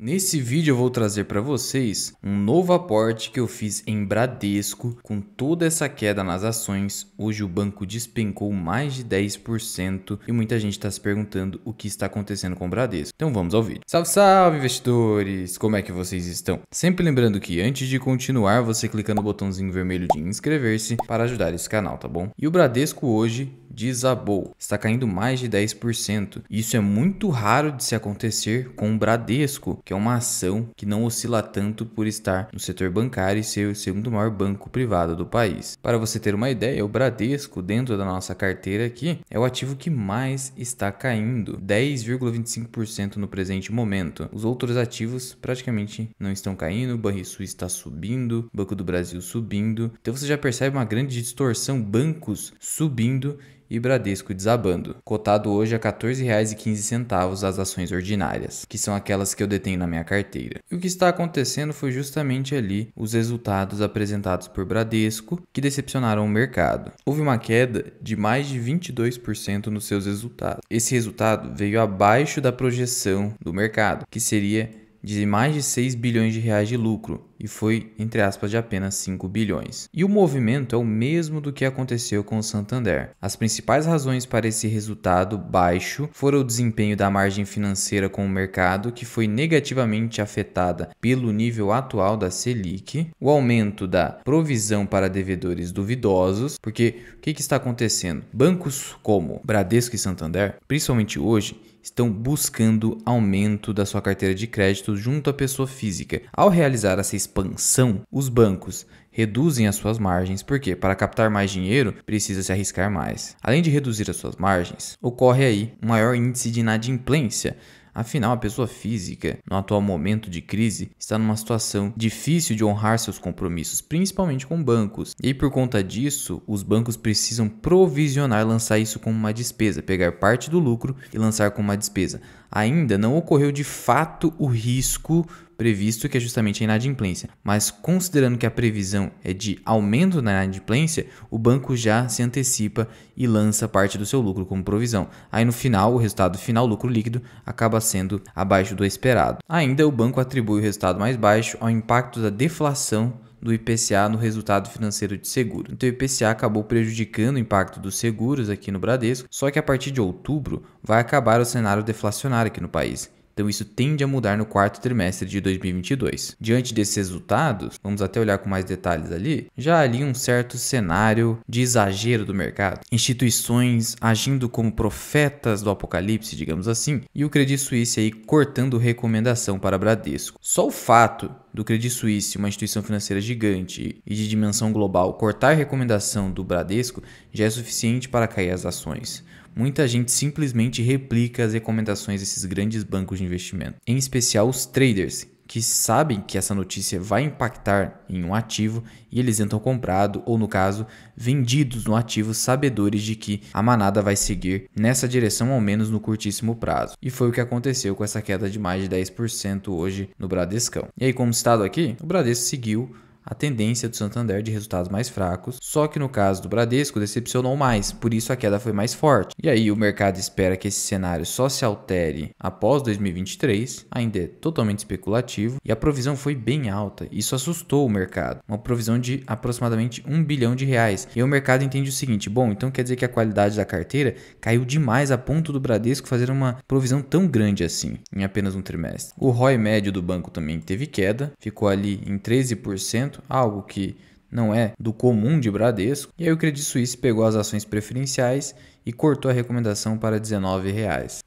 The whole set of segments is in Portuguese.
Nesse vídeo eu vou trazer para vocês um novo aporte que eu fiz em Bradesco. Com toda essa queda nas ações, hoje o banco despencou mais de 10% e muita gente está se perguntando o que está acontecendo com o Bradesco. Então vamos ao vídeo. Salve, salve investidores! Como é que vocês estão? Sempre lembrando que antes de continuar, você clica no botãozinho vermelho de inscrever-se para ajudar esse canal, tá bom? E o Bradesco hoje desabou, está caindo mais de 10%. Isso é muito raro de se acontecer com o Bradesco, que é uma ação que não oscila tanto por estar no setor bancário e ser o segundo maior banco privado do país. Para você ter uma ideia, o Bradesco, dentro da nossa carteira aqui, é o ativo que mais está caindo, 10,25% no presente momento. Os outros ativos praticamente não estão caindo, o Banrisul está subindo, Banco do Brasil subindo. Então você já percebe uma grande distorção, bancos subindo e Bradesco desabando, cotado hoje a R$ 14,15 as ações ordinárias, que são aquelas que eu detenho na minha carteira. E o que está acontecendo foi justamente ali os resultados apresentados por Bradesco que decepcionaram o mercado. Houve uma queda de mais de 22% nos seus resultados. Esse resultado veio abaixo da projeção do mercado, que seria de mais de 6 bilhões de reais de lucro e foi, entre aspas, de apenas 5 bilhões. E o movimento é o mesmo do que aconteceu com o Santander. As principais razões para esse resultado baixo foram o desempenho da margem financeira com o mercado, que foi negativamente afetada pelo nível atual da Selic, o aumento da provisão para devedores duvidosos, porque o que, que está acontecendo? Bancos como Bradesco e Santander, principalmente hoje, estão buscando aumento da sua carteira de crédito junto à pessoa física. Ao realizar essa expansão, os bancos reduzem as suas margens, porque para captar mais dinheiro precisa se arriscar mais. Além de reduzir as suas margens, ocorre aí um maior índice de inadimplência. Afinal, a pessoa física, no atual momento de crise, está numa situação difícil de honrar seus compromissos, principalmente com bancos. E por conta disso, os bancos precisam provisionar lançar isso como uma despesa, pegar parte do lucro e lançar como uma despesa. Ainda não ocorreu de fato o risco previsto, que é justamente a inadimplência. Mas considerando que a previsão é de aumento na inadimplência, o banco já se antecipa e lança parte do seu lucro como provisão. Aí no final, o resultado final, lucro líquido, acaba sendo abaixo do esperado. Ainda o banco atribui o resultado mais baixo ao impacto da deflação do IPCA no resultado financeiro de seguro. Então, o IPCA acabou prejudicando o impacto dos seguros aqui no Bradesco, só que a partir de outubro vai acabar o cenário deflacionário aqui no país. Então isso tende a mudar no quarto trimestre de 2022. Diante desses resultados, vamos até olhar com mais detalhes ali, já ali um certo cenário de exagero do mercado. Instituições agindo como profetas do apocalipse, digamos assim, e o Credit Suisse aí cortando recomendação para Bradesco. Só o fato do Credit Suisse, uma instituição financeira gigante e de dimensão global, cortar recomendação do Bradesco já é suficiente para cair as ações muita gente simplesmente replica as recomendações desses grandes bancos de investimento, em especial os traders, que sabem que essa notícia vai impactar em um ativo e eles entram comprado ou no caso vendidos no ativo sabedores de que a manada vai seguir nessa direção ao menos no curtíssimo prazo. E foi o que aconteceu com essa queda de mais de 10% hoje no Bradescão. E aí como estado aqui, o Bradesco seguiu a tendência do Santander de resultados mais fracos, só que no caso do Bradesco decepcionou mais, por isso a queda foi mais forte. E aí o mercado espera que esse cenário só se altere após 2023, ainda é totalmente especulativo, e a provisão foi bem alta. Isso assustou o mercado, uma provisão de aproximadamente 1 bilhão de reais. E o mercado entende o seguinte: bom, então quer dizer que a qualidade da carteira caiu demais a ponto do Bradesco fazer uma provisão tão grande assim em apenas um trimestre. O ROI médio do banco também teve queda, ficou ali em 13% algo que não é do comum de Bradesco. E aí o Credit Suisse pegou as ações preferenciais e cortou a recomendação para R$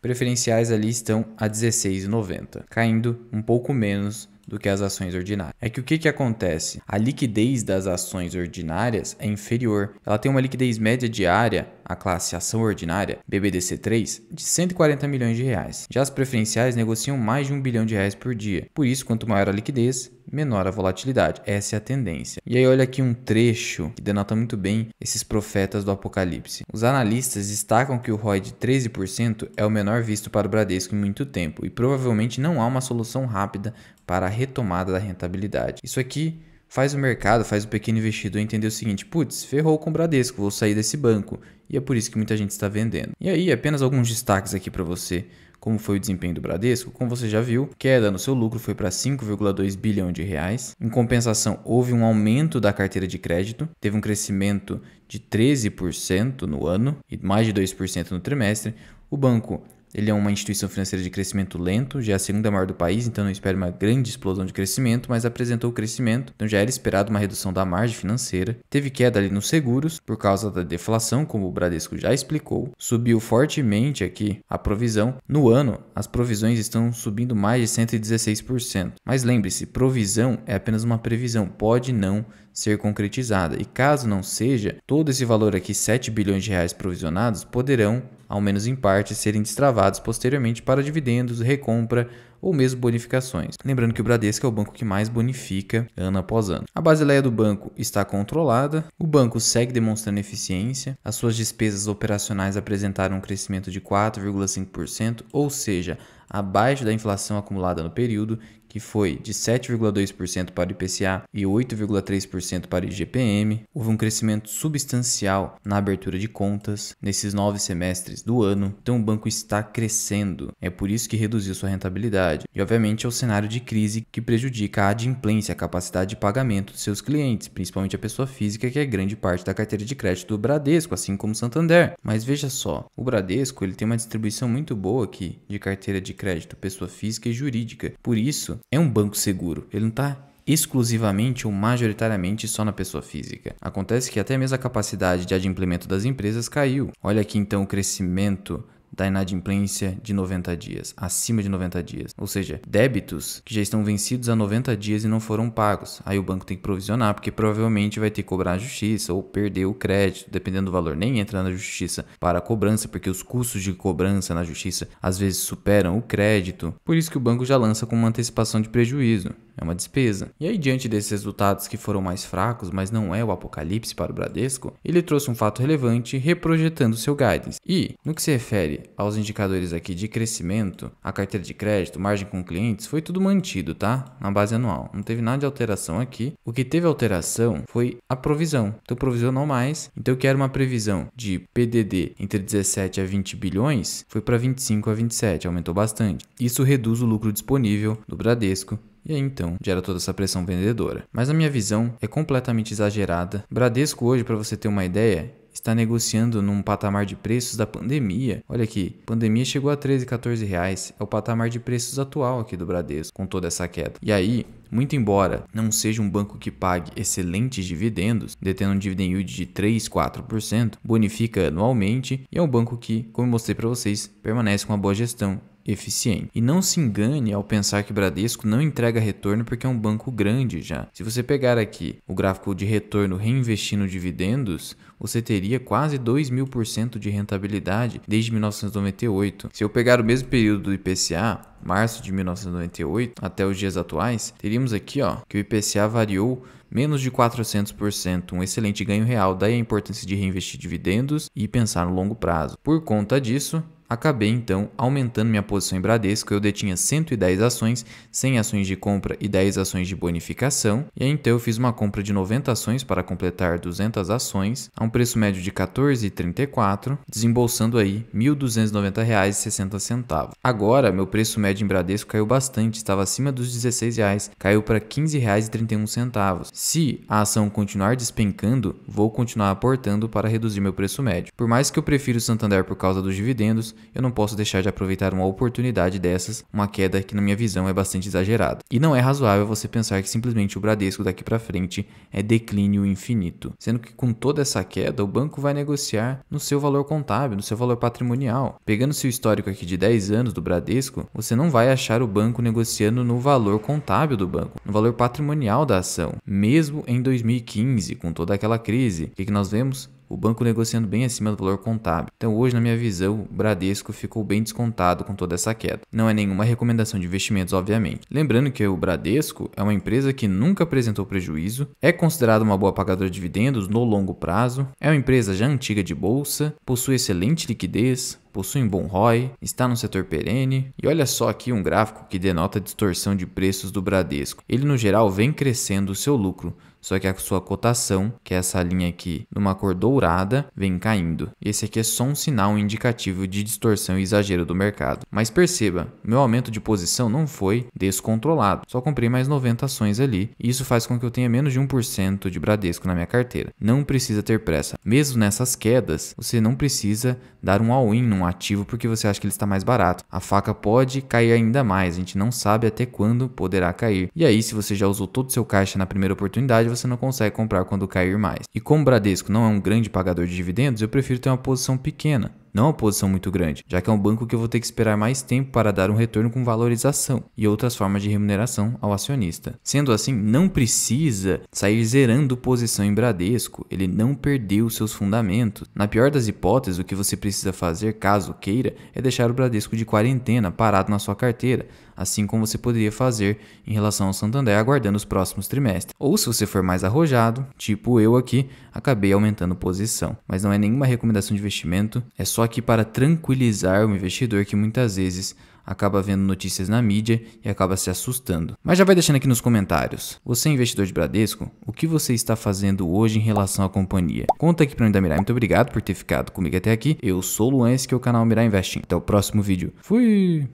Preferenciais ali estão a R$ 16,90, caindo um pouco menos do que as ações ordinárias. É que o que, que acontece? A liquidez das ações ordinárias é inferior. Ela tem uma liquidez média diária a classe Ação Ordinária, BBDC3, de 140 milhões de reais. Já as preferenciais negociam mais de 1 bilhão de reais por dia. Por isso, quanto maior a liquidez, menor a volatilidade. Essa é a tendência. E aí olha aqui um trecho que denota muito bem esses profetas do apocalipse. Os analistas destacam que o ROI de 13% é o menor visto para o Bradesco em muito tempo e provavelmente não há uma solução rápida para a retomada da rentabilidade. Isso aqui Faz o mercado, faz o pequeno investidor entender o seguinte: putz, ferrou com o Bradesco, vou sair desse banco. E é por isso que muita gente está vendendo. E aí, apenas alguns destaques aqui para você. Como foi o desempenho do Bradesco? Como você já viu, queda no seu lucro foi para 5,2 bilhão de reais. Em compensação, houve um aumento da carteira de crédito, teve um crescimento de 13% no ano e mais de 2% no trimestre. O banco ele é uma instituição financeira de crescimento lento, já é a segunda maior do país, então não espera uma grande explosão de crescimento, mas apresentou crescimento, então já era esperado uma redução da margem financeira. Teve queda ali nos seguros por causa da deflação, como o Bradesco já explicou. Subiu fortemente aqui a provisão. No ano, as provisões estão subindo mais de 116%. Mas lembre-se, provisão é apenas uma previsão, pode não ser concretizada. E caso não seja, todo esse valor aqui, 7 bilhões de reais provisionados, poderão ao menos em parte, serem destravados posteriormente para dividendos, recompra ou mesmo bonificações. Lembrando que o Bradesco é o banco que mais bonifica ano após ano. A basileia do banco está controlada, o banco segue demonstrando eficiência, as suas despesas operacionais apresentaram um crescimento de 4,5%, ou seja, abaixo da inflação acumulada no período, que foi de 7,2% para o IPCA e 8,3% para o IGPM, houve um crescimento substancial na abertura de contas nesses nove semestres do ano, então o banco está crescendo, é por isso que reduziu sua rentabilidade. E obviamente é o cenário de crise que prejudica a adimplência, a capacidade de pagamento dos seus clientes, principalmente a pessoa física, que é grande parte da carteira de crédito do Bradesco, assim como Santander. Mas veja só, o Bradesco ele tem uma distribuição muito boa aqui de carteira de crédito, pessoa física e jurídica, por isso é um banco seguro, ele não está exclusivamente ou majoritariamente só na pessoa física. Acontece que até mesmo a capacidade de adimplemento das empresas caiu. Olha aqui então o crescimento da inadimplência de 90 dias, acima de 90 dias. Ou seja, débitos que já estão vencidos há 90 dias e não foram pagos. Aí o banco tem que provisionar, porque provavelmente vai ter que cobrar a justiça ou perder o crédito, dependendo do valor, nem entra na justiça para a cobrança, porque os custos de cobrança na justiça às vezes superam o crédito. Por isso que o banco já lança com uma antecipação de prejuízo. É uma despesa. E aí, diante desses resultados que foram mais fracos, mas não é o apocalipse para o Bradesco, ele trouxe um fato relevante reprojetando seu guidance. E, no que se refere aos indicadores aqui de crescimento, a carteira de crédito, margem com clientes, foi tudo mantido, tá? Na base anual. Não teve nada de alteração aqui. O que teve alteração foi a provisão. Então provisionou mais. Então eu quero uma previsão de PDD entre 17 a 20 bilhões, foi para 25 a 27, aumentou bastante. Isso reduz o lucro disponível do Bradesco e aí então gera toda essa pressão vendedora. Mas a minha visão é completamente exagerada. Bradesco hoje, para você ter uma ideia, está negociando num patamar de preços da pandemia. Olha aqui, pandemia chegou a 13, 14 reais, é o patamar de preços atual aqui do Bradesco, com toda essa queda. E aí, muito embora não seja um banco que pague excelentes dividendos, detendo um dividend yield de 3, 4%, bonifica anualmente e é um banco que, como mostrei para vocês, permanece com uma boa gestão eficiente. E não se engane ao pensar que Bradesco não entrega retorno porque é um banco grande já. Se você pegar aqui o gráfico de retorno reinvestindo dividendos, você teria quase 2 mil por cento de rentabilidade desde 1998. Se eu pegar o mesmo período do IPCA, março de 1998 até os dias atuais, teríamos aqui ó, que o IPCA variou menos de 400%, um excelente ganho real, daí a importância de reinvestir dividendos e pensar no longo prazo. Por conta disso, Acabei então aumentando minha posição em Bradesco, eu detinha 110 ações, 100 ações de compra e 10 ações de bonificação, e aí, então eu fiz uma compra de 90 ações para completar 200 ações a um preço médio de 14,34, desembolsando aí R$ 1.290,60. Agora, meu preço médio em Bradesco caiu bastante, estava acima dos R$ 16,00, caiu para R$ 15,31. Se a ação continuar despencando, vou continuar aportando para reduzir meu preço médio. Por mais que eu prefira o Santander por causa dos dividendos, eu não posso deixar de aproveitar uma oportunidade dessas, uma queda que na minha visão é bastante exagerada. E não é razoável você pensar que simplesmente o Bradesco daqui para frente é declínio infinito, sendo que com toda essa queda o banco vai negociar no seu valor contábil, no seu valor patrimonial. Pegando seu histórico aqui de 10 anos do Bradesco, você não vai achar o banco negociando no valor contábil do banco, no valor patrimonial da ação, mesmo em 2015, com toda aquela crise. O que nós vemos? o banco negociando bem acima do valor contábil. Então, hoje, na minha visão, Bradesco ficou bem descontado com toda essa queda. Não é nenhuma recomendação de investimentos, obviamente. Lembrando que o Bradesco é uma empresa que nunca apresentou prejuízo, é considerada uma boa pagadora de dividendos no longo prazo, é uma empresa já antiga de bolsa, possui excelente liquidez, possui um bom ROI, está no setor perene e olha só aqui um gráfico que denota a distorção de preços do Bradesco. Ele no geral vem crescendo o seu lucro, só que a sua cotação, que é essa linha aqui, numa cor dourada, vem caindo. Esse aqui é só um sinal indicativo de distorção e exagero do mercado. Mas perceba, meu aumento de posição não foi descontrolado. Só comprei mais 90 ações ali. E isso faz com que eu tenha menos de 1% de Bradesco na minha carteira. Não precisa ter pressa. Mesmo nessas quedas, você não precisa dar um all-in num ativo porque você acha que ele está mais barato. A faca pode cair ainda mais. A gente não sabe até quando poderá cair. E aí, se você já usou todo o seu caixa na primeira oportunidade, você não consegue comprar quando cair mais. E como o Bradesco não é um grande pagador de dividendos, eu prefiro ter uma posição pequena não é uma posição muito grande, já que é um banco que eu vou ter que esperar mais tempo para dar um retorno com valorização e outras formas de remuneração ao acionista. Sendo assim, não precisa sair zerando posição em Bradesco, ele não perdeu seus fundamentos. Na pior das hipóteses, o que você precisa fazer, caso queira, é deixar o Bradesco de quarentena parado na sua carteira, assim como você poderia fazer em relação ao Santander aguardando os próximos trimestres. Ou se você for mais arrojado, tipo eu aqui, acabei aumentando posição, mas não é nenhuma recomendação de investimento, é só só que para tranquilizar o investidor que muitas vezes acaba vendo notícias na mídia e acaba se assustando. Mas já vai deixando aqui nos comentários. Você é investidor de Bradesco? O que você está fazendo hoje em relação à companhia? Conta aqui para mim da Mirai. Muito obrigado por ter ficado comigo até aqui. Eu sou o Luan, esse que é o canal Mirai Investing. Até o próximo vídeo. Fui!